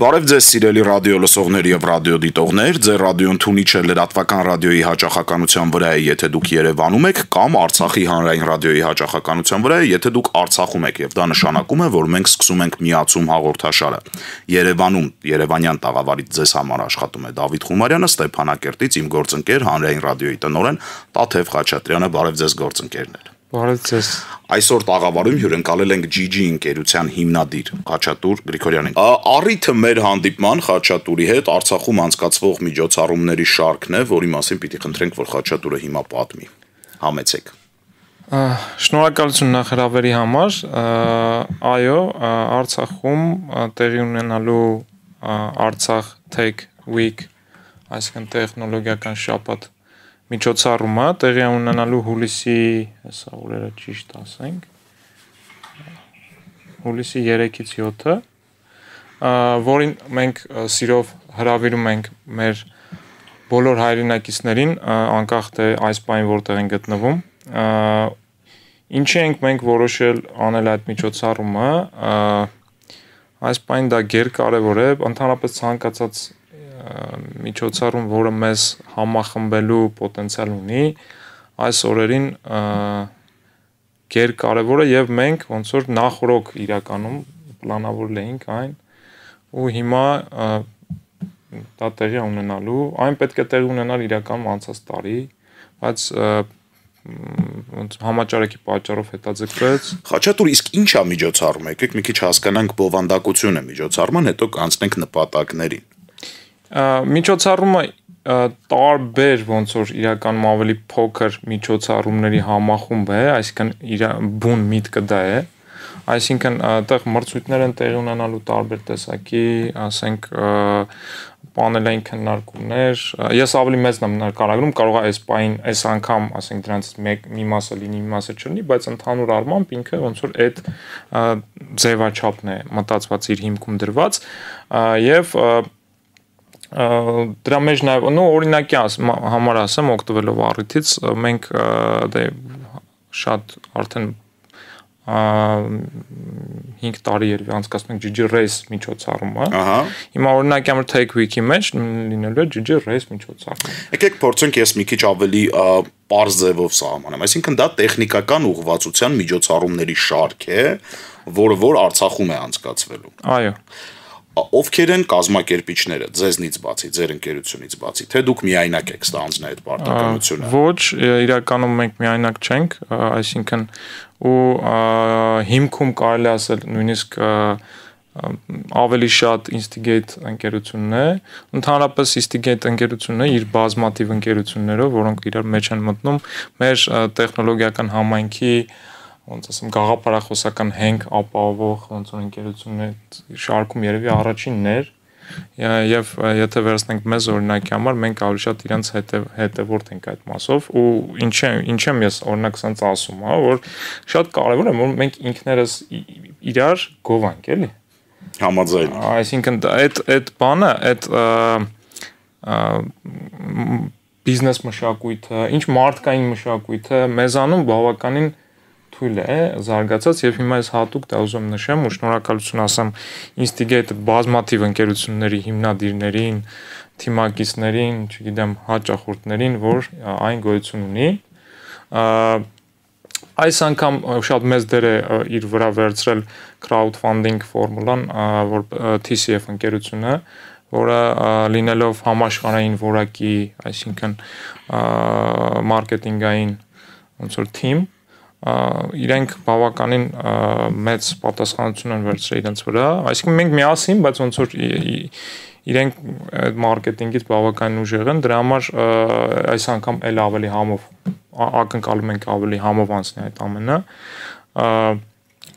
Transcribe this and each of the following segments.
Բարև ձեզ սիրելի ռադիո լսողներ եւ ռադիո դիտողներ, ձեր ռադիոն Թունիչը լրատվական ռադիոյի հաճախականության վրա է, եթե դուք Երևանում եք կամ Արցախի հանրային ռադիոյի հաճախականության վրա է, եթե դուք Արցախում եք եւ դա նշանակում է, որ մենք սկսում ենք միացում հաղորդաշարը։ Երևանում Երևանյան տաղավարից ձեզ համար աշխատում է Դավիթ Խումարյանը, Ստեփանակերտից իմ գործընկեր հանրային ռադիոյի տնօրեն Տաթև Խաչատրյանը, բարև ձեզ գործընկերներ։ Բարև ձեզ։ Այսօր տաղավարում հյուրընկալել ենք GG ընկերության հիմնադիր Խաչատուր Գրիգորյանին։ Առիթը մեր հանդիպման Խաչատուրի հետ Արցախում անցկացվող միջոցառումների շարքն է, որի մասին պիտի խնդրենք, որ Խաչատուրը հիմա պատմի։ Համեցեք։ Շնորհակալություն նախ հրավերի համար։ Այո, Արցախում տեղի ունենալու Արցախ Tech Week, այսինքն տեխնոլոգիական շաբաթ միջոցառումը տեղի ունենալու հուլիսի, հեսա օրերը ճիշտ ասենք, հուլիսի 3-ից 7-ը, որին մենք սիրով հրավիրում ենք մեր բոլոր հայրենակիցներին անկախ թե այս պայն որտեղ են գտնվում, ինչի ենք մենք որոշել անել այդ միջոցառումը, այս պայն դա ģեր կարևոր է, ընդհանրապես ցանկացած միջոցառում, որը մեզ համախմբելու պոտենցիալ ունի, այս օրերին գեր կարևորը եւ մենք ոնց որ նախորոք իրականում պլանավորել էինք այն ու հիմա դա տեղի ունենալու, այն պետք է տեղի ունենալ իրականում անցած տարի, բայց ոնց համաճարակի պատճառով հետաձգվեց։ Խաչատուր, իսկ ի՞նչ է միջոցառում եկեք մի քիչ հասկանանք բովանդակությունը միջոցառման, հետո կանցնենք նպատակներին միջոցառումը տարբեր ոնց որ իրականում ավելի փոքր միջոցառումների համախումբ է, այսինքն իր բուն միտքը դա է։ Այսինքն այդտեղ մրցույթներ են տեղի ունենալու տարբեր տեսակի, ասենք պանելային քննարկումներ։ Ես ավելի մեծն եմ նկարագրում, կարող է այս պայն այս անգամ, ասենք դրանից մեկ մի մասը լինի, մի մասը չլինի, բայց ընդհանուր առմամբ ինքը ոնց որ այդ ձևաչափն է մտածված իր հիմքում դրված եւ և դրա մեջ նաև նո օրինակի համար ասեմ օգտվելով առիթից մենք դե շատ արդեն 5 տարի էր անցկացնենք GG Race միջոցառումը։ Ահա։ Հիմա օրինակ համար Take Week-ի մեջ լինելու է GG Race միջոցառումը։ Եկեք փորձենք ես մի քիչ ավելի པարզ ձևով սահմանեմ։ Այսինքն դա տեխնիկական ուղղվածության միջոցառումների շարք է, որը որ Արցախում է անցկացվելու։ Այո։ Ա ովքեր են կազմակերպիչները ձեզնից բացի, ձեր ընկերությունից բացի, թե դուք միայնակ եք ստանձնել այդ պարտականությունը։ Ոչ, իրականում մենք միայնակ չենք, այսինքն ու հիմքում կարելի ասել նույնիսկ ավելի շատ instigate ընկերությունն է ընդհանրապես instigate ընկերությունը իր բազմատիվ ընկերություններով որոնք իրար մեջ են մտնում մեր տեխնոլոգիական համայնքի և, ոնց ասեմ, գաղափարախոսական հենք ապահովող ոնց որ ընկերությունների շարքում երևի առաջինն էր եւ եթե վերցնենք մեզ օրինակի համար մենք ավելի շատ իրանց հետեւ հետեւորդ ենք այդ մասով ու ինչի ինչի եմ ես օրինակ ասած ասում, հա, որ շատ կարեւոր է որ մենք ինքներս իրար գովանք, էլի։ Համաձայն։ Այսինքն այդ այդ բանը, այդ բիզնես մշակույթը, ինչ մարդկային մշակույթը մեզանում բավականին թույլ է զարգացած եւ հիմա ես հատուկ դա ուզում նշեմ ու շնորհակալություն ասեմ Instigated բազմաթիվ ընկերությունների հիմնադիրներին, թիմակիցներին, չգիտեմ, հաճախորդներին, որ այն գոյություն ունի։ Այս անգամ շատ մեծ դեր է իր վրա վերցրել crowdfunding ֆորմուլան, որ TCF ընկերությունը, որը լինելով համաշխարհային որակի, այսինքն մարքեթինգային ոնց որ թիմ, իրենք բավականին մեծ պատասխանատվություն են վերցրել իրենց վրա, այսինքն մենք միասին, բայց ոնց որ իրենք այդ մարքեթինգից բավականին ուժեղ են, դրա համար այս անգամ էլ ավելի համով ակնկալում ենք ավելի համով անցնի այդ ամենը։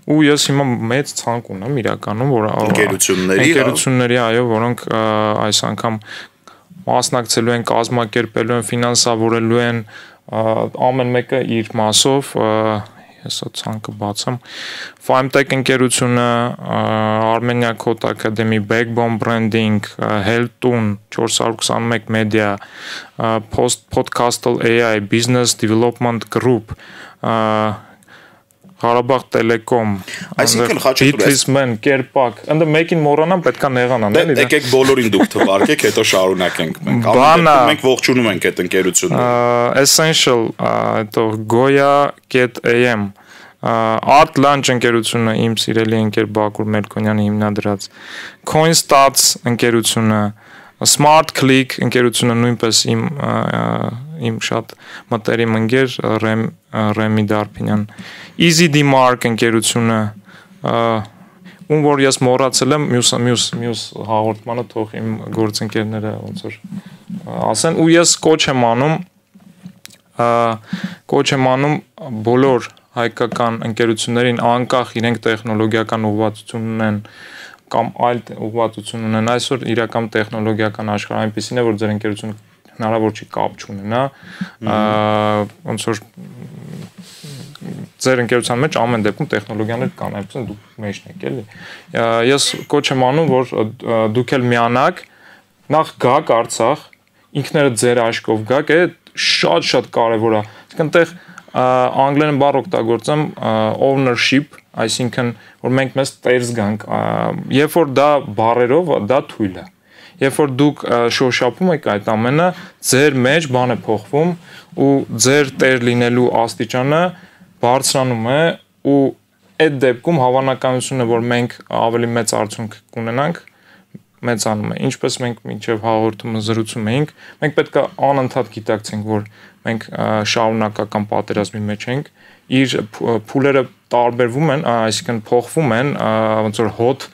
Ու ես հիմա մեծ ցանկ ունեմ իրականում, որ ընկերությունների ընկերությունների այո, որոնք այս անգամ մասնակցելու են, կազմակերպելու են, ֆինանսավորելու են, են ամեն մեկը իր մասով հեսա ցանկը բացեմ Fimetech ընկերությունը Armenia Code Academy Backbone Branding Heltun 421 Media Post Podcastal AI Business Development Group Ղարաբաղ Տելեկոմ։ Այսինքն Խաչատուրեն կերպակ։ Ընդ մեկին մոռանամ, պետքա նեղանան, դե էլի։ Դե եկեք բոլորին դուք թվարկեք, հետո շարունակենք մենք։ Ամենը մենք ողջունում ենք այդ ընկերությունը։ Essential, այդո goya.am Art Lunch ընկերությունը իմ սիրելի ընկեր Բակուր Մելքոնյանը հիմնադրած CoinStats ընկերությունը Smart Click ընկերությունը նույնպես իմ իմ շատ մտերիմ ընկեր Ռեմ Ռեմի Դարփինյան Easy Dmark ընկերությունը ում որ ես մոռացել եմ մյուս մյուս մյուս հաղորդմանը թող իմ գործընկերները ոնց որ ասեն ու ես կոչ եմ անում կոչ եմ անում բոլոր հայկական ընկերություններին անկախ իրենք տեխնոլոգիական ուղղվածություն ունեն կամ այլ ուղղվածություն ունեն այսօր իրական տեխնոլոգիական աշխարհ այնպեսին է որ ձեր ընկերությունը հնարավոր չի կապ չունենա ոնց որ ձեր ընկերության մեջ ամեն դեպքում տեխնոլոգիաներ կան, այսինքն դուք մեջն եք, էլի։ Ես կոչ եմ անում, որ դուք էլ միանաք, նախ գաք Արցախ, ինքներդ ձեր աշկով գաք, է շատ-շատ կարևոր է։ Իսկ այնտեղ անգլերեն բառ օգտագործեմ ownership, այսինքն որ մենք մեզ տերս գանք։ Երբ որ դա բառերով, դա թույլ է Երբ որ դուք շոշափում եք այդ ամենը, ձեր մեջ բան է փոխվում ու ձեր տեր լինելու աստիճանը բարձրանում է ու այդ դեպքում հավանականությունը, որ մենք ավելի մեծ արդյունք կունենանք, մեծանում է։ Ինչպես մենք մինչև հաղորդումը զրուցում էինք, մենք պետք է անընդհատ գիտակցենք, որ մենք շարունակական պատերազմի մեջ ենք, իր փուլերը տարբերվում են, այսինքն փոխվում են, ոնց որ հոտ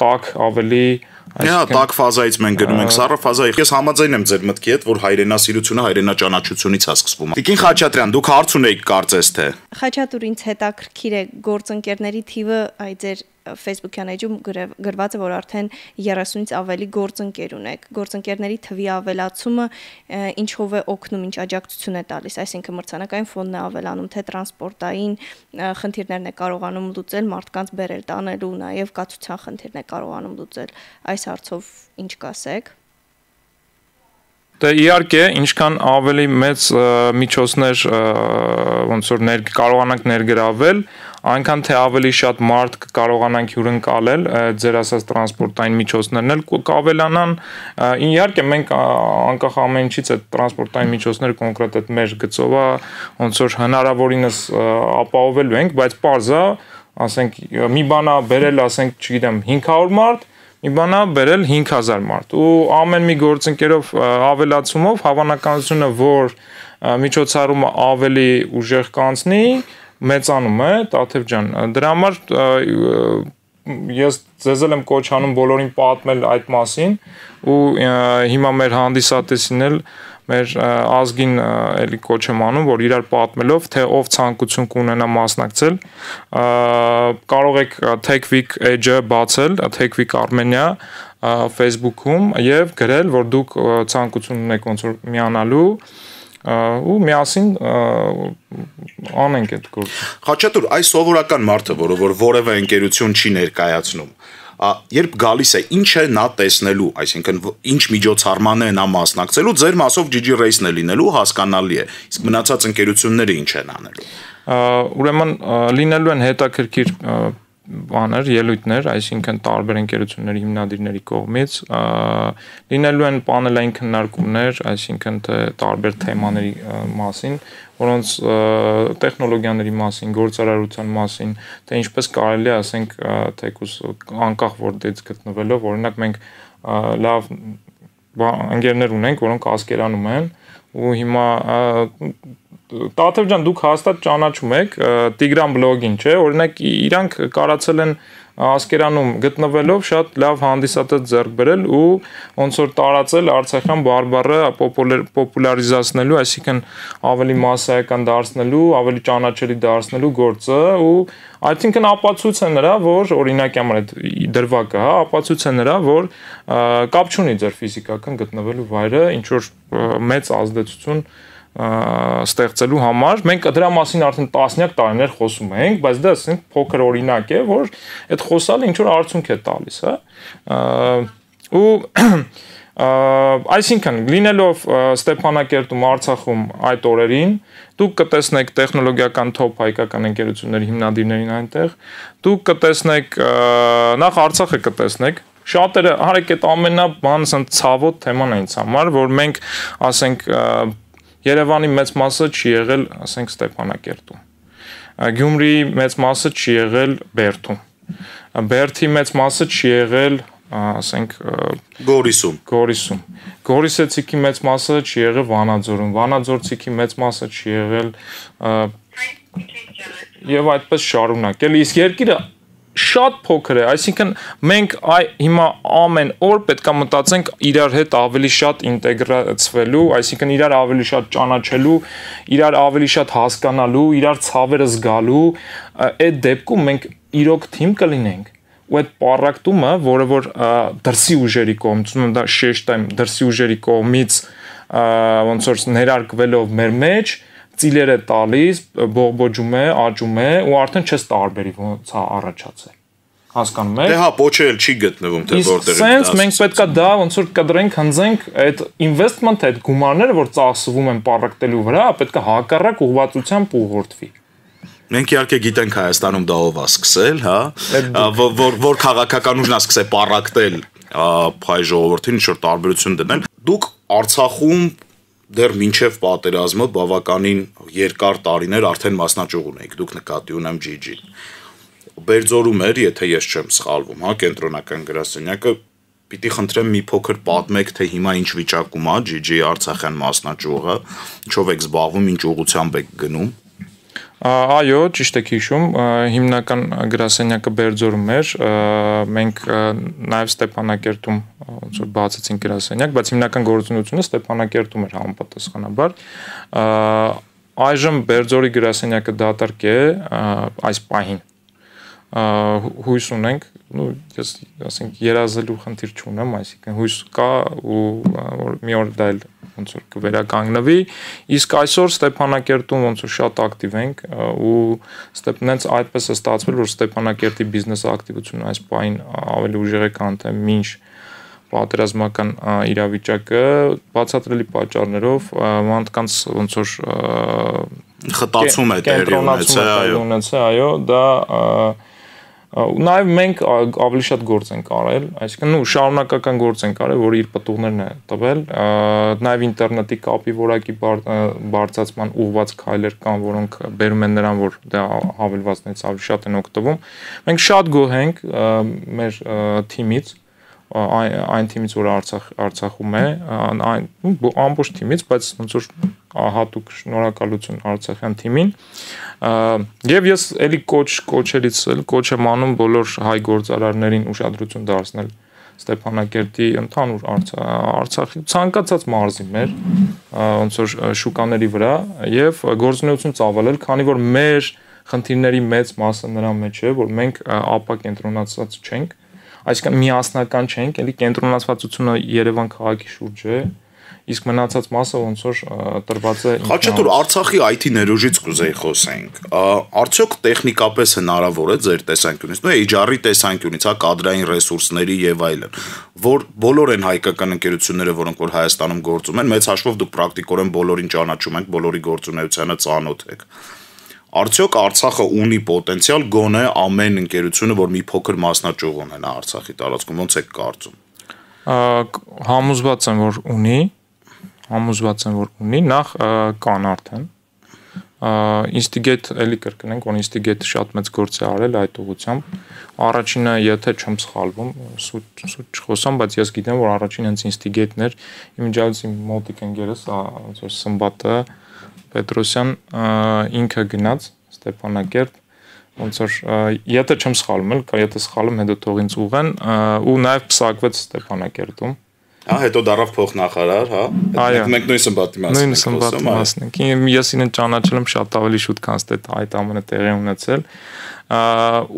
տակ ավելի Հա, տակ ֆազայից մենք գնում ենք սառը ֆազայի։ Ես համաձայն եմ ձեր մտքի հետ, որ հայրենասիրությունը հայրենաճանաչությունից է սկսվում։ հա։ Տիկին Խաչատրյան, դուք հարց ունեիք կարծես թե։ Խաչատուր ինձ հետաքրքիր է գործընկերների թիվը, այ ձեր Facebook-յան էջում գրված է, որ արդեն 30-ից ավելի գործընկեր ունեք։ Գործընկերների թվի ավելացումը ինչով է օգնում, ինչ աջակցություն է տալիս, այսինքն մրցանակային ֆոնն է ավելանում, թե տրանսպորտային խնդիրներն է կարողանում լուծել, մարդկանց բերել տանելու, նաև կացության խնդիրն է կարողանում լուծել։ Այս այս հարցով ինչ կասեք։ Դե իհարկե, ինչքան ավելի մեծ միջոցներ ոնց որ ներ կարողանանք ներգրավել, այնքան թե ավելի շատ մարդ կարողանանք հյուրընկալել ձեր ասած տրանսպորտային միջոցներն էլ կավելանան։ Իհարկե, մենք անկախ ամենից այդ տրանսպորտային միջոցները կոնկրետ այդ մեր գծովա ոնց որ հնարավորինս ապահովելու ենք, բայց parza ասենք մի բանա բերել, ասենք, չգիտեմ, 500 մարդ, իմանա բերել 5000 մարդ ու ամեն մի գործընկերով ավելացումով հավանականությունը որ միջոցառումը ավելի ուժեղ կանցնի մեծանում է Տաթև ջան դրա համար ես ձեզ եմ կոչանում բոլորին պատմել այդ մասին ու հիմա մեր հանդիսատեսին էլ մեր ազգին էլի կոչ եմ անում, որ իրար պատմելով, թե ով ցանկություն կունենա մասնակցել, կարող եք Techweek Edge-ը բացել, Techweek Armenia Facebook-ում եւ գրել, որ դուք ցանկություն ունեք ոնց որ միանալու ու միասին անենք այդ գործը։ Խաչատուր, այս սովորական մարդը, որը որ որևէ ընկերություն չի ներկայացնում, երբ գալիս է, ինչ է նա տեսնելու, այսինքն ինչ միջոցառման է նա մասնակցելու, ձեր մասով GG race-ն է լինելու, հասկանալի է։ Իսկ մնացած ընկերությունները ինչ են անելու։ Ուրեմն լինելու են հետաքրքիր բաներ, ելույթներ, այսինքն տարբեր ընկերությունների հիմնադիրների կողմից լինելու են պանելային քննարկումներ, այսինքն թե տարբեր թեմաների մասին, որոնց տեխնոլոգիաների մասին, գործարարության մասին, թե ինչպես կարելի է ասենք թեկուս անկախ որտեղից գտնվելով, օրինակ մենք լավ ընկերներ ունենք, որոնք ասկերանում են ու հիմա Տաթև ջան, դուք հաստատ ճանաչում եք Tigram բլոգին, չէ՞։ Օրինակ իրանք կարացել են Ասկերանում գտնվելով շատ լավ հանդիսատես ձեռք բերել ու ոնց որ տարածել Արցախյան բարբառը պոպուլարիզացնելու, այսինքն ավելի massայական դարձնելու, ավելի ճանաչելի դարձնելու գործը ու այսինքն ապացույց է նրա, որ օրինակ եմ այդ դրվակը, հա, ապացույց է նրա, որ կապ չունի ձեր ֆիզիկական գտնվելու վայրը, ինչ որ մեծ ազդեցություն ստեղծելու համար։ Մենք դրա մասին արդեն տասնյակ տարիներ խոսում ենք, բայց դա ասենք փոքր օրինակ է, որ այդ խոսալը ինչ որ արդյունք է տալիս, հա։ Ու այսինքն լինելով Ստեփանակերտում Արցախում այդ օրերին դուք կտեսնեք տեխնոլոգիական թոփ հայկական ընկերությունների հիմնադիրներին այնտեղ դուք կտեսնեք նախ Արցախը կտեսնեք շատերը հարեք այդ ամենա բան ցավոտ թեման է ինձ համար որ մենք ասենք Երևանի մեծ մասը չի եղել, ասենք Ստեփանակերտում։ Գյումրիի մեծ մասը չի եղել Բերդում։ Բերդի մեծ մասը չի եղել, ասենք Գորիսում։ Գորիսում։ Գորիսեցիքի մեծ մասը չի եղել Վանաձորում, Վանաձորցիքի մեծ մասը չի եղել եւ այդպես շարունակ։ Էլի իսկ երկիրը շատ փոքր է, այսինքն մենք այ հիմա ամեն օր պետքա մտածենք իրար հետ ավելի շատ ինտեգրացվելու, այսինքն իրար ավելի շատ ճանաչելու, իրար ավելի շատ հասկանալու, իրար ցավերը զգալու, այդ դեպքում մենք իրոք թիմ կլինենք ու այդ պարակտումը, որը որ դրսի ուժերի կողմից, ուրեմն դա շեշտ եմ դրսի ուժերի կողմից ոնց որ ներարկվելով մեր մեջ, մեջ ծիլեր է տալիս, բողբոջում է, աճում է ու արդեն չես տարբերի ոնց է առաջացել հասկանում եք։ Դե հա, փոչել չի գտնվում թե որտեղ է։ Իսկ sense մենք պետքա դա ոնց որ կդրենք, հնձենք այդ investment-ը, այդ գումարները, որ ծախսվում են պարակտելու վրա, պետքա հակառակ ուղղվածությամբ ուղղորդվի։ Մենք իհարկե գիտենք Հայաստանում դա ով է սկսել, հա, որ որ քաղաքական ուժն է սկսել պարակտել հայ ժողովրդին ինչ որ տարբերություն դնել։ Դուք Արցախում դեռ մինչև պատերազմը բավականին երկար տարիներ արդեն մասնաճյուղուն էիք, դուք նկատի ունեմ GG-ին։ Բերձորում էր, եթե ես չեմ սխալվում, հա, կենտրոնական գրասենյակը պիտի խնդրեմ մի փոքր պատմեք, թե հիմա ինչ վիճակում է GG Արցախյան մասնաճյուղը, ինչով եք զբաղվում, ինչ ուղությամբ եք գնում։ Այո, ճիշտ եք հիշում, հիմնական գրասենյակը Բերձորում էր։ Մենք նաև Ստեփանակերտում ոնց որ բացեցինք գրասենյակ, բայց հիմնական գործունեությունը Ստեփանակերտում էր համապատասխանաբար։ Այժմ Բերձորի գրասենյակը դատարկ է այս պահին հույս ունենք, ու ես ասենք երազելու խնդիր չունեմ, այսինքն հույս կա ու որ մի օր դա էլ ոնց որ կվերականգնվի, իսկ այսօր Ստեփանակերտում ոնց որ շատ ակտիվ ենք ու ստեփնենց այդպես է ստացվել, որ Ստեփանակերտի բիզնես ակտիվությունը այս պահին ավելի ուժեղ է քան թե մինչ պատերազմական իրավիճակը բացատրելի պատճառներով մարդկանց ոնց որ խտացում է դեր ունեցա, այո։ Ունեցա, այո, դա և, Նաև մենք ավելի շատ գործ ենք արել, այսինքն ու շարունակական գործ ենք արել, որը իր պատուղներն է տվել, նաև ինտերնետի կապի որակի բարձրացման ուղված քայլեր կան, որոնք բերում են նրան, որ դա հավելվածներից ավելի շատ են օգտվում։ Մենք շատ գոհ ենք մեր թիմից, այն այն թիմից, որ Արցախ Արցախում է, այն ամբողջ թիմից, բայց ոնց որ հատուկ շնորհակալություն Արցախյան թիմին։ Եվ ես էլի կոչ կոչերից էլ կոչ եմ անում բոլոր հայ գործարարներին ուշադրություն դարձնել Ստեփանակերտի ընդհանուր Արցախի ցանկացած մարզի մեր ոնց որ շուկաների վրա եւ գործունեություն ծավալել, քանի որ մեր խնդիրների մեծ մասը նրա մեջ է, որ մենք ապա կենտրոնացած չենք, այսինքն միասնական չենք, ելի կենտրոնացվածությունը Երևան քաղաքի շուրջ է, իսկ մնացած մասը ոնց որ տրված է Խաչատուր Արցախի IT ներուժից կուզեի խոսենք։ Արդյոք տեխնիկապես հնարավոր է ձեր տեսանկյունից, նույն HR-ի տեսանկյունից, հա կադրային ռեսուրսների եւ այլն, որ բոլոր են հայկական ընկերությունները, որոնք որ Հայաստանում գործում են, մեծ հաշվով դուք պրակտիկորեն բոլորին ճանաչում եք, բոլորի գործունեությանը ծանոթ եք։ Արդյոք Արցախը ունի պոտենցիալ գոնե ամեն ընկերությունը, որ մի փոքր մասնաճյուղ ունենա Արցախի տարածքում, ոնց է կարծում։ Համոզված եմ, որ ունի, համոզված եմ որ ունի, նախ կան արդեն ինստիգետ էլի կրկնենք, որ ինստիգետը շատ մեծ գործ է արել այդ ուղությամբ։ Առաջինը, եթե չեմ սխալվում, սուտ սուտ չխոսամ, բայց ես գիտեմ, որ առաջին հենց ինստիգետն էր։ Իմիջալից իմ մոտիկ ընկերս, որ Սմբատը Պետրոսյան ինքը գնաց Ստեփանակերտ ոնց որ եթե չեմ սխալվում, եթե սխալում հետո թող ինձ ուղեն ու նաև փսակվեց Ստեփանակերտում հա, հետո դարավ փոխնախարար, հա։ Մենք նույն սմբատի մասն ենք։ Նույն սմբատի մասն ենք։ Եմ ես ինքն ճանաչել եմ շատ ավելի շուտ, քան այդ այդ ամենը տեղի ունեցել։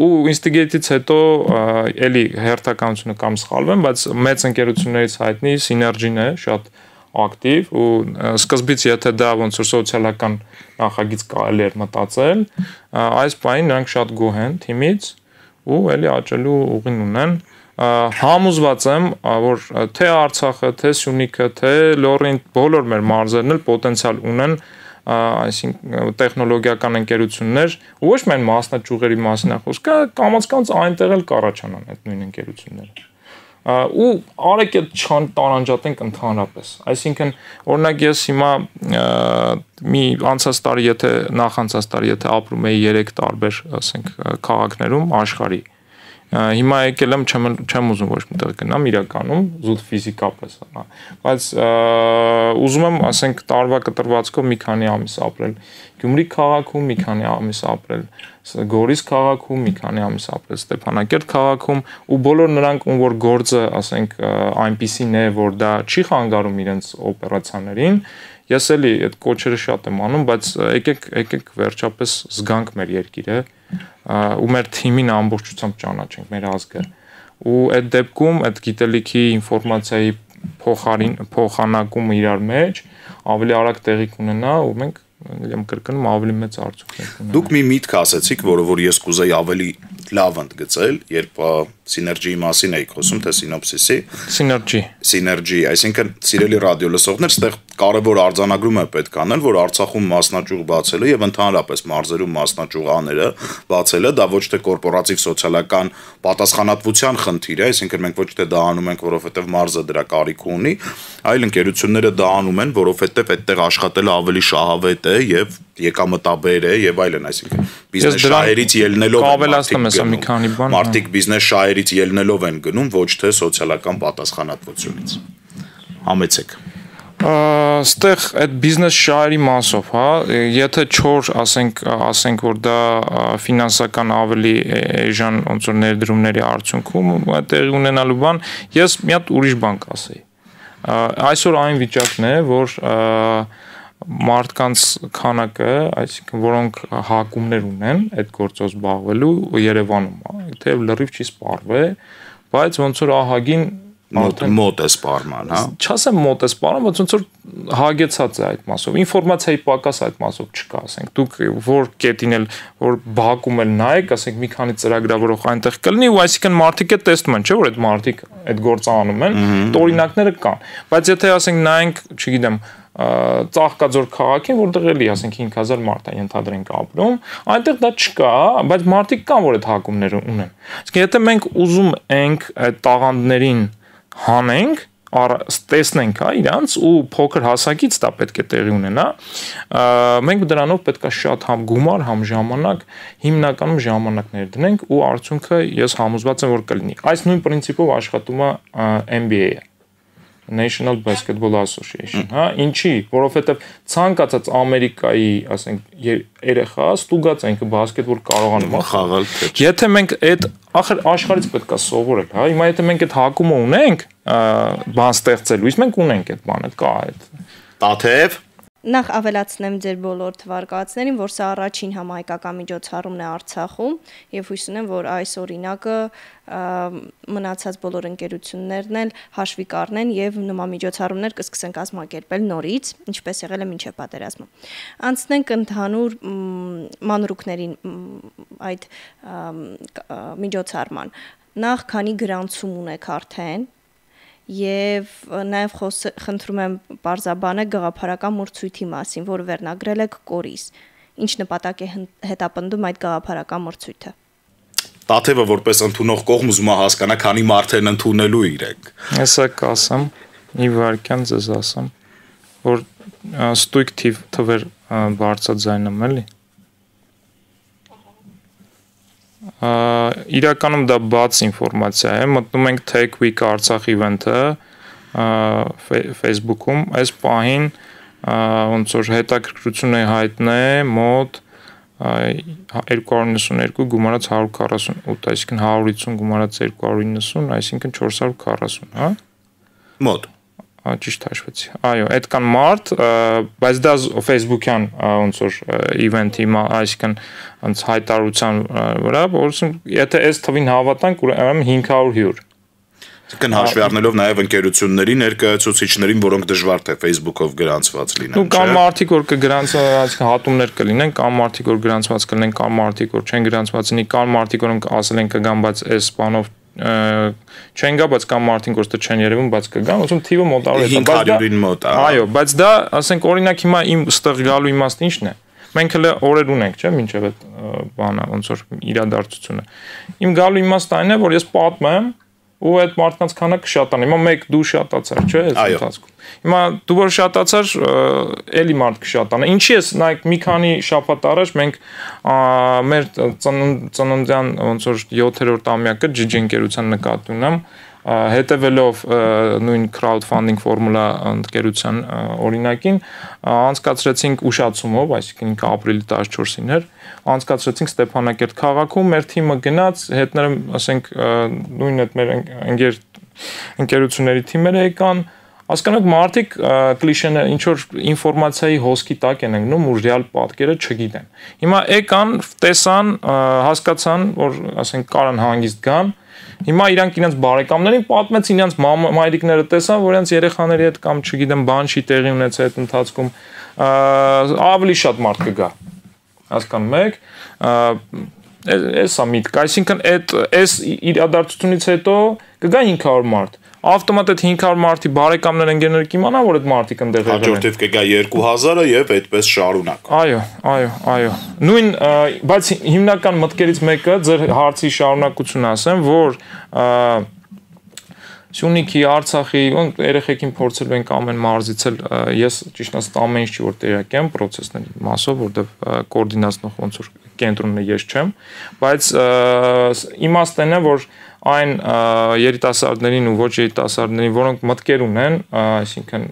ու Instigate-ից հետո էլի հերթականությունը կամ սխալվեմ, բայց մեծ ընկերություններից հայտնի Synergy-ն է շատ ակտիվ ու սկզբից եթե դա ոնց որ սոցիալական նախագիծ կարելի էր մտածել, այս բանը նրանք շատ գոհ են թիմից ու էլի աճելու ուղին ունեն։ ու համոզված եմ, որ թե Արցախը, թե Սյունիքը, թե Լոռին բոլոր մեր մարզերն էլ պոտենցիալ ունեն այսինքն տեխնոլոգիական ընկերություններ, ոչ միայն մասնաճյուղերի մասին է խոսքը, կամացկանց այնտեղ էլ կառաջանան այդ նույն ընկերությունները ու արեք այդ չան տարանջատենք ընդհանրապես։ Այսինքն օրինակ ես հիմա մի անցած տարի եթե նախանցած տարի եթե ապրում էի 3 տարբեր, ասենք, քաղաքներում աշխարհի Հիմա եկել եմ չեմ չեմ ուզում ոչ մի տեղ գնամ իրականում, զուտ ֆիզիկապես, հա։ Բայց ուզում եմ, ասենք, տարվա կտրվածքով մի քանի ամիս ապրել Գյումրի քաղաքում, մի քանի ամիս ապրել Գորիս քաղաքում, մի քանի ամիս ապրել Ստեփանակերտ քաղաքում ու բոլոր նրանք, ում որ գործը, ասենք, այնպիսին է, որ դա չի խանգարում իրենց օպերացիաներին, ես էլի այդ կոչերը շատ եմ անում, բայց եկեք եկեք վերջապես զգանք մեր երկիրը, եկեք ու մեր թիմին ամբողջությամբ ճանաչենք, մեր ազգը։ Ու այդ դեպքում այդ գիտելիքի ինֆորմացիայի փոխարին փոխանակումը իրար մեջ ավելի արագ տեղի կունենա ու մենք եմ կրկնում ավելի մեծ արդյունք ունենա։ Դուք մի միտք ասացիք, որը որ ես կուզեի ավելի լավ ընդգծել, երբ սիներգիի մասին էիք խոսում, թե սինոպսիսի։ Սիներգի։ Սիներգի, այսինքն սիրելի ռադիո լսողներ, ստեղ կարևոր արձանագրում է պետք անել, որ Արցախում մասնաճյուղ բացելը եւ ընդհանրապես մարզերում մասնաճյուղաները բացելը դա ոչ թե կորպորատիվ սոցիալական պատասխանատվության խնդիր է, այսինքն մենք ոչ թե դա անում ենք, որովհետեւ մարզը դրա կարիք ունի, այլ ընկերությունները դա անում են, որովհետեւ այդտեղ աշխատելը ավելի շահավետ է եւ եկամտաբեր է եւ այլն, այսինքն բիզնես շահերից ելնելով ավելացնում ասա մի քանի բան։ հա։ Մարդիկ բիզնես շահերից ելնելով են գնում, ոչ թե սոցիալական պատասխանատվությունից։ Համեցեք։ Այստեղ այդ բիզնես շահերի մասով, հա, եթե 4, ասենք, ասենք որ դա ֆինանսական ավելի էժան ոնց որ ներդրումների արդյունքում տեղի ունենալու բան, ես մի հատ ուրիշ բան կասեի։ Այսօր այն վիճակն է, որ և, մարդկանց քանակը, այսինքն որոնք հակումներ ունեն այդ գործով զբաղվելու Երևանում, թե լրիվ չի սպառվե, բայց ոնց որ ահագին մոտ մոտ է սպառման, հա։ Չասեմ մոտ է սպառման, բայց ոնց որ հագեցած է այդ մասով։ Ինֆորմացիայի պակաս այդ մասով չկա, ասենք։ Դուք որ կետին էլ որ բակում էլ նայեք, ասենք մի քանի ծրագրավորող այնտեղ կլինի, ու այսինքն մարդիկ է տեսնում են, չէ՞ որ այդ մարդիկ այդ գործը անում են, օրինակները կան։ Բայց եթե ասենք նայենք, չգիտեմ, ծաղկաձոր քաղաք է, որտեղ էլի, ասենք 5000 մարդ է ենթադրենք ապրում, այնտեղ դա չկա, բայց մարդիկ կան, որ այդ հակումները ունեն։ Իսկ եթե մենք ուզում ենք այդ տաղանդներին հանենք, առ տեսնենք հա իրանց ու փոքր հասակից դա պետք է տեղի ունենա մենք դրանով պետքա շատ համ գումար համ ժամանակ հիմնականում ժամանակ ներդնենք ու արդյունքը ես համոզված եմ որ կլինի այս նույն principով աշխատում է MBA-ը National Basketball Association, հա, ինչի, որովհետև ցանկացած Ամերիկայի, ասենք, երեխա ստուգած ինքը բասկետբոլ կարողանում է խաղալ, թե չէ։ Եթե մենք այդ ախր աշխարից պետքա սովորել, հա, հիմա եթե մենք այդ հակումը ունենք, բան ստեղծելու, իսկ մենք ունենք այդ բանը, կա այդ։ Տաթև Նախ ավելացնեմ ձեր բոլոր թվարկածներին, որ սա առաջին համահայկական միջոցառումն է Արցախում եւ հույս ունեմ, որ այս օրինակը մնացած բոլոր ընկերություններն էլ հաշվի կառնեն եւ նման միջոցառումներ կսկսեն կազմակերպել նորից, ինչպես եղել է մինչեւ պատերազմը։ Անցնենք ընդհանուր մանրուկներին այդ միջոցառման։ Նախ քանի գրանցում ունեք արդեն եւ նաեւ խնդրում եմ parzabanե գաղափարական մրցույթի մասին, որ վերնագրել եք կորիս։ Ինչ նպատակ է հետապնդում այդ գաղափարական մրցույթը։ Տաթևը որպես ընդունող կողմ ուզում է հասկանա, քանի մարդ են ընդունելու իրենք։ Հեսա կասեմ, ի վարքյան ձեզ ասեմ, որ ստույգ թիվ թվեր բարձաձայնում էլի։ իրականում դա բաց ինֆորմացիա է մտնում ենք Tech Week Արցախ event-ը Facebook-ում այս պահին ոնց որ հետաքրքրություն է հայտնե մոտ 292 գումարած 148, այսինքն 150 գումարած 290, այսինքն 440, հա? Մոտ ճիշտ հաշվեցի։ Այո, այդքան մարդ, բայց դա Facebook-յան ոնց որ event-ի, այսինքն ոնց հայտարարության վրա, որովհետեւ եթե այս թվին հավատանք, ուրեմն 500 հյուր կն հաշվի առնելով նաև ընկերությունների ներկայացուցիչներին, որոնք դժվար թե Facebook-ով գրանցված լինեն։ Ու կամ մարդիկ որ կգրանցվեն, այսինքն հատումներ կլինեն, կամ մարդիկ որ գրանցված կլինեն, կամ մարդիկ որ չեն գրանցված լինի, կամ մարդիկ որոնք ասել են կգան, բայց այս բանով չեն գա, բայց կամ մարդին կորստը չեն երևում, բայց կգան, ոնց որ թիվը մոտավորել է, բայց դա 500-ին մոտ է։ Այո, բայց դա, ասենք օրինակ հիմա իմ ստեղ գալու իմաստը ինչն է։ Մենք հələ օրեր ունենք, չէ՞, մինչև այդ բանը, ոնց որ իրադարձությունը։ Իմ գալու իմաստը այն է, որ ես պատմեմ ու այդ մարդկանց քանակը շատան։ Հիմա մեկ դու շատացար, չէ՞, այս ընթացքում։ Հիմա դու որ շատացար, էլի մարդ կշատանա։ Ինչի՞ էս նայեք մի քանի շաբաթ առաջ մենք մեր ծննդյան ոնց որ 7-րդ ամյակը ջիջի ընկերության նկատի ունեմ հետևելով նույն crowdfunding ֆորմուլա ընկերության օրինակին անցկացրեցինք ուշացումով, այսինքն ապրիլի 14-ին էր, անցկացրեցինք Ստեփանակերտ քաղաքում, մեր թիմը գնաց, հետները, ասենք, նույն այդ մեր ընկեր ընկերությունների թիմերը եկան, ըն Հասկանանք մարդիկ կլիշենը ինչ որ ինֆորմացիայի հոսքի տակ են ընկնում, ու ռեալ պատկերը չգիտեն։ Հիմա եկան, տեսան, հասկացան, որ ասենք կարան հանգիստ գան, Հիմա իրանք իրենց բարեկամներին պատմեցին, իրենց մայրիկները տեսան, որ իրենց երեխաների հետ կամ չգիտեմ, բան չի տեղի ունեցել այդ ընթացքում, ավելի շատ մարդ կգա։ Հասկանում եք, էս է միտքը, այսինքն այդ այս իրադարձությունից հետո կգա 500 մարդ ավտոմատ այդ 500 մարդի բարեկամներ ընկերներ կիմանան, որ այդ մարդիկ ընդեղ եղել են։ Հաջորդիվ կգա 2000-ը եւ այդպես շարունակ։ Այո, այո, այո։ Նույն բայց հիմնական մտքերից մեկը ձեր հարցի շարունակություն ասեմ, որ Սյունիքի, Արցախի, ոնց երեխեքին փորձելու ենք ամեն մարզից էլ ես ճիշտ ասած ամեն ինչ որ տեղյակ եմ process-ների մասով, որտեվ կոորդինացնող ոնց որ կենտրոնն է ես չեմ, բայց իմաստն է որ և, այն երիտասարդներին ու ոչ երիտասարդներին, որոնք մտքեր ունեն, այսինքն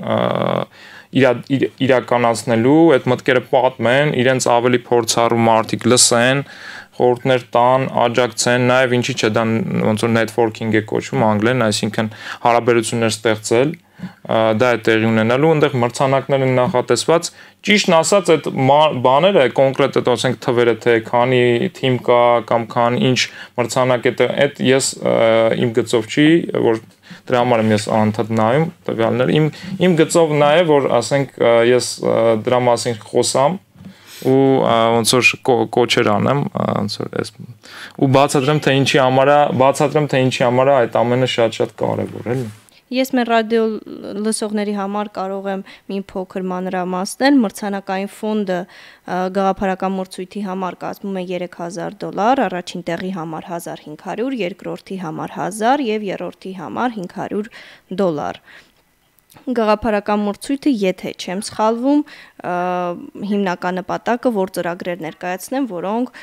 իր իրականացնելու, այդ մտքերը պատմեն, իրենց ավելի փորձառու մարդիկ լսեն, խորհուրդներ տան, աջակցեն, նաև ինչի՞ չէ դա ոնց որ networking է կոչվում անգլերեն, այսինքն հարաբերություններ ստեղծել, դա է տեղի ունենալու, այնտեղ մրցանակներ են նախատեսված։ Ճիշտն ասած, այդ բաները կոնկրետ այդ ասենք թվերը թե քանի թիմ կա կամ քան ինչ մրցանակ է, այդ ես իմ գծով չի, որ դրա համար եմ ես անընդհատ նայում տվյալները։ Իմ իմ գծով նա է, որ ասենք ես դրա մասին խոսամ, ու ոնց որ կոչեր անեմ, ոնց որ էս ու բացատրեմ թե ինչի համար է, բացատրեմ թե ինչի համար է այդ ամենը շատ-շատ կարևոր էլի։ Ես մեր ռադիո լսողների համար կարող եմ մի փոքր մանրամասնել, մրցանակային ֆոնդը գաղափարական մրցույթի համար կազմում է 3000 դոլար, առաջին տեղի համար 1500, երկրորդի համար 1000 եւ երրորդի համար 500 դոլար գաղափարական մրցույթը, եթե չեմ սխալվում, հիմնական նպատակը, որ ծրագրեր ներկայացնեմ, որոնք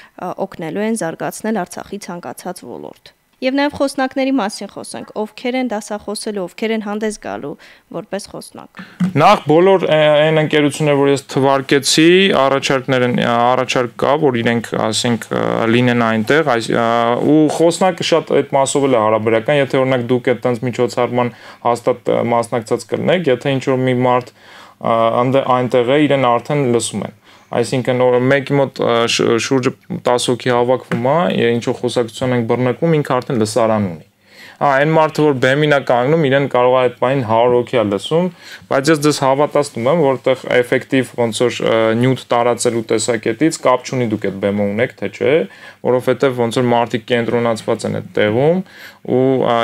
օգնելու են զարգացնել Արցախի ցանկացած ոլորտ։ Եվ նաև խոսնակների մասին խոսենք, ովքեր են դասախոսելու, ովքեր են հանդես գալու որպես խոսնակ։ Նախ բոլոր այն ընկերությունները, որ ես թվարկեցի, առաջարկներ են առաջարկ կա, որ իրենք, ասենք, լինեն այնտեղ, այս ու խոսնակը շատ այդ մասով էլ է հարաբերական, եթե օրինակ դուք այդ տենց միջոցառման հաստատ մասնակցած կլինեք, եթե ինչ որ մի մարդ այնտեղ է, իրեն արդեն լսում են։ Ա, Այսինքն օրը մեկի մոտ շուրջը 10 հոգի հավաքվում է, ինչ որ խոսակցություն ենք բռնակում, ինքը արդեն լսարան ունի։ Հա, այն մարդը, որ բեմին է կանգնում, իրեն կարող է այդ բանին 100 հոգի է լսում, բայց ես դες հավատացնում եմ, որտեղ էֆեկտիվ ոնց որ նյութ տարածելու տեսակետից կապ չունի դուք այդ բեմը ունեք, թե չէ, որովհետեւ ոնց որ մարդիկ կենտրոնացված են այդ տեղում ու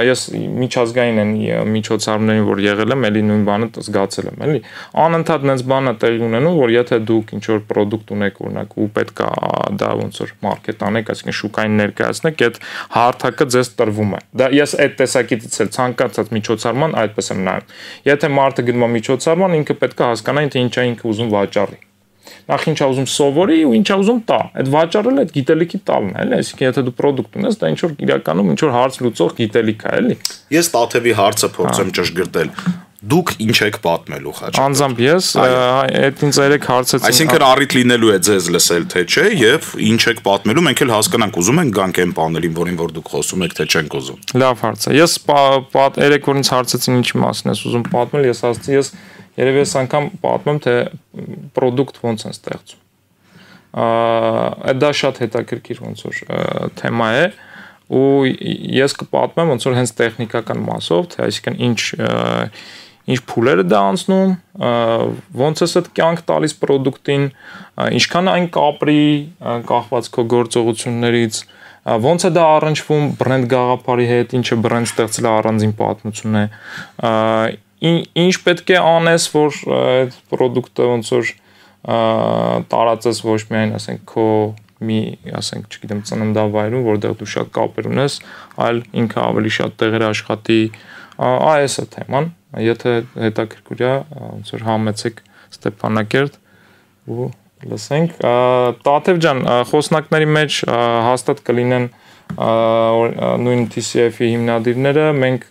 ես միջազգային են միջոցառումներին որ եղել եմ, էլի նույն բանը զգացել եմ, էլի։ Անընդհատ նենց բանը տեղի ունենում, որ եթե դուք ինչ որ product ունեք օրինակ ու պետք է դա ոնց որ մարքետ անեք, այսինքն շուկային ներկայացնեք, այդ հարթակը ձեզ տրվում է։ Դա ես այդ տեսակետից էլ ցանկացած միջոցառման այդպես եմ նայում։ Եթե մարդը գնում է միջոցառման, ինքը պետք է հասկանա, թե ինչա ինքը ուզում վաճառի։ Նախ ինչա ուզում սովորի ու ինչա ուզում տա։ Այդ վաճառել այդ գիտելիքի տալն է, էլի, այսինքն եթե դու product ունես, դա ինչ որ իրականում ինչ որ հարց լուծող գիտելիք է, էլի։ Ես Տաթևի հարցը փորձեմ հա։ ճշգրտել դուք ինչ եք պատմելու խաչը։ Անձամբ ես այդ ինձ երեք հարցեցին։ Այսինքն առիթ լինելու է ձեզ լսել, թե չէ, եւ ինչ եք պատմելու, մենք էլ հասկանանք, ուզում ենք գանք այն պանելին, որին որ դուք խոսում եք, թե չենք ուզում։ Լավ հարց է։ Ես երեք որ ինձ հարցեցին ինչի մասին ես ուզում պատմել, ես ասացի, ես Երևի ես անգամ պատմեմ, թե product ոնց են ստեղծում։ Ա դա շատ հետաքրքիր ոնց որ թեմա է ու ես կպատմեմ ոնց որ հենց տեխնիկական մասով, թե այսինքն ինչ ինչ փուլերը դա անցնում, ոնց էս այդ կյանք տալիս product-ին, ինչքան այն կապրի կախված քո գործողություններից, ոնց է դա առնչվում բրենդ գաղափարի հետ, ինչը բրենդ ստեղծելը առանձին պատմություն է, ինչ պետք է անես, որ այդ product-ը ոնց որ տարածես ոչ միայն, ասենք, քո մի, ասենք, չգիտեմ, ծննդավայրում, որտեղ դու շատ կապեր ունես, այլ ինքը ավելի շատ տեղեր աշխատի։ Այս է թեման։ Եթե հետաքրքիր է, ոնց որ համեցեք Ստեփանակերտ ու լսենք։ Տաթև ջան, խոսնակների մեջ հաստատ կլինեն նույն TCF-ի հիմնադիրները, մենք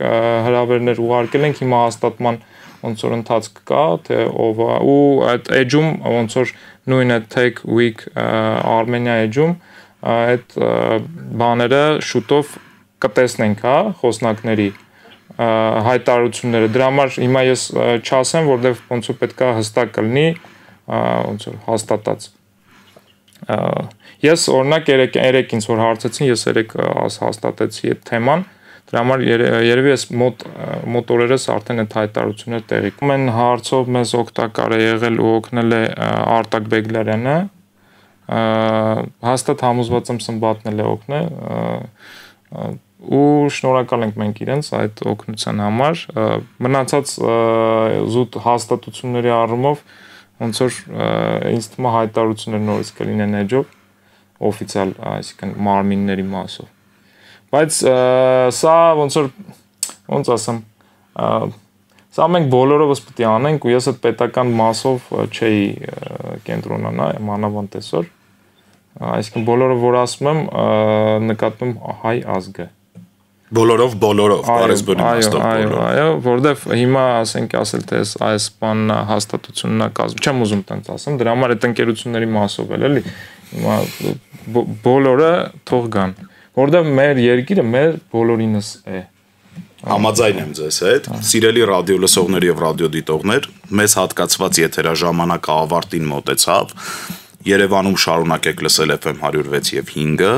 հրավերներ ուղարկել ենք հիմա հաստատման ոնց որ ընթացք կա, թե ով ու այդ edge-ում ոնց որ նույն այդ Tech Week Armenia edge-ում այդ բաները շուտով կտեսնենք, հա, խոսնակների հայտարարությունները։ Դրա համար հիմա ես չասեմ, որովհետև ոնց որ պետքա հստակ կլինի, ոնց որ հաստատած։ Ա Ես օրինակ երեք երեք ինձ որ հարցեցին, ես երեք հաստատեցի այդ թեման։ Դրա համար երևի ես մոտ մոտորերս արդեն այդ հայտարարությունը տեղի։ Մեն հարցով մեզ օգտակար է եղել ու օգնել է Արտակ Բեգլարյանը։ Հաստատ համոզված եմ սմբատնել է օգնել ու շնորհակալ ենք մենք իրենց այդ օգնության համար։ Մնացած զուտ հաստատությունների առումով ոնց որ ինձ թվում է հայտարարությունները նորից կլինեն edge-ով օֆիցիալ, այսինքն մարմինների մասով։ Բայց սա ոնց որ ոնց ասեմ, սա մենք բոլորովս պետք է անենք ու ես այդ պետական մասով չէի կենտրոնանա մանավանդ տեսոր։ Այսինքն բոլորը որ ասում եմ, նկատում հայ ազգը։ Ա բոլորով բոլորով բարեսբունի հաստատ բոլորով այո այո որովհետև հիմա ասենք ասել թե այս բանն հաստատությունն է կազմ չեմ ուզում տենց ասեմ դրա համար այդ ընկերությունների մասով էլ էլի հիմա բոլորը թող գան որովհետև մեր երկիրը մեր բոլորինս է Համաձայն եմ ձեզ հետ։ Սիրելի ռադիո լսողներ եւ ռադիո դիտողներ, մեզ հատկացված եթերաժամանակը ավարտին մոտեցավ։ Երևանում շարունակեք լսել FM 106.5-ը,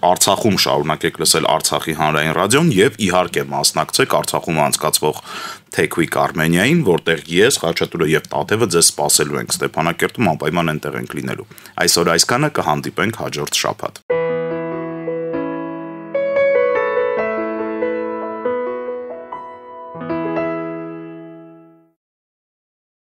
Արցախում շարունակեք լսել Արցախի հանրային ռադիոն եւ իհարկե մասնակցեք Արցախում անցկացվող Թեքվիկ Արմենիային, որտեղ ես, Խաչատուրը եւ Տաթևը ձեզ սպասելու ենք Ստեփանակերտում անպայման ընտեղ ենք լինելու։ Այսօր այսքանը կհանդիպենք հաջորդ շաբաթ։